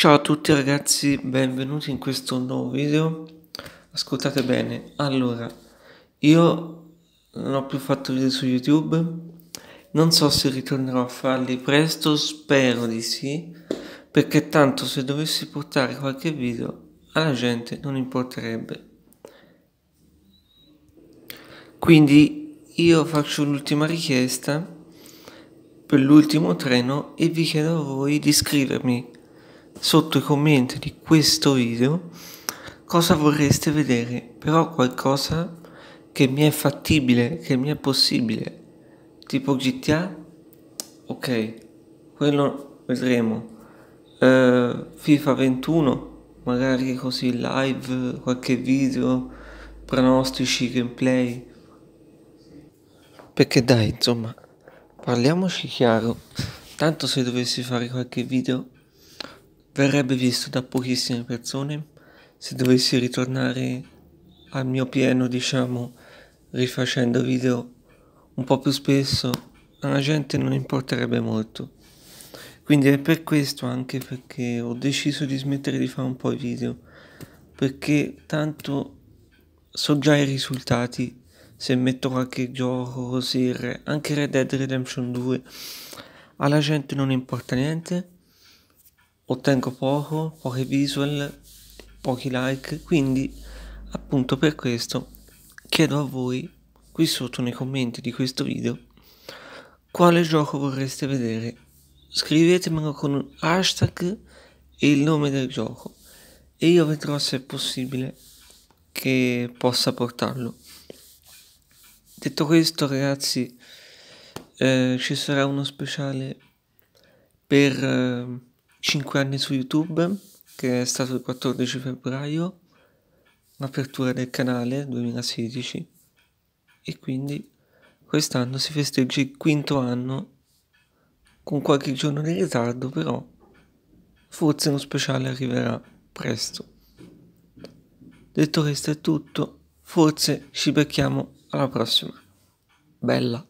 Ciao a tutti ragazzi, benvenuti in questo nuovo video. Ascoltate bene, allora, io non ho più fatto video su YouTube, non so se ritornerò a farli presto, spero di sì, perché tanto se dovessi portare qualche video alla gente non importerebbe. Quindi io faccio l'ultima richiesta per l'ultimo treno e vi chiedo a voi di iscrivermi sotto i commenti di questo video cosa vorreste vedere, però qualcosa che mi è fattibile, che mi è possibile, tipo GTA, ok, quello vedremo, uh, FIFA 21, magari così live, qualche video, pronostici, gameplay, perché dai, insomma, parliamoci chiaro, tanto se dovessi fare qualche video verrebbe visto da pochissime persone. Se dovessi ritornare al mio pieno, diciamo, rifacendo video un po' più spesso, alla gente non importerebbe molto. Quindi è per questo anche perché ho deciso di smettere di fare un po' i video, perché tanto so già i risultati se metto qualche gioco così, anche Red Dead Redemption 2, alla gente non importa niente ottengo poco, poche visual, pochi like, quindi appunto per questo chiedo a voi qui sotto nei commenti di questo video quale gioco vorreste vedere. Scrivetemelo con un hashtag e il nome del gioco e io vedrò se è possibile che possa portarlo. Detto questo ragazzi eh, ci sarà uno speciale per... Eh, 5 anni su YouTube, che è stato il 14 febbraio, l'apertura del canale 2016 e quindi quest'anno si festeggia il quinto anno con qualche giorno di ritardo, però forse uno speciale arriverà presto. Detto questo è tutto, forse ci becchiamo alla prossima. Bella!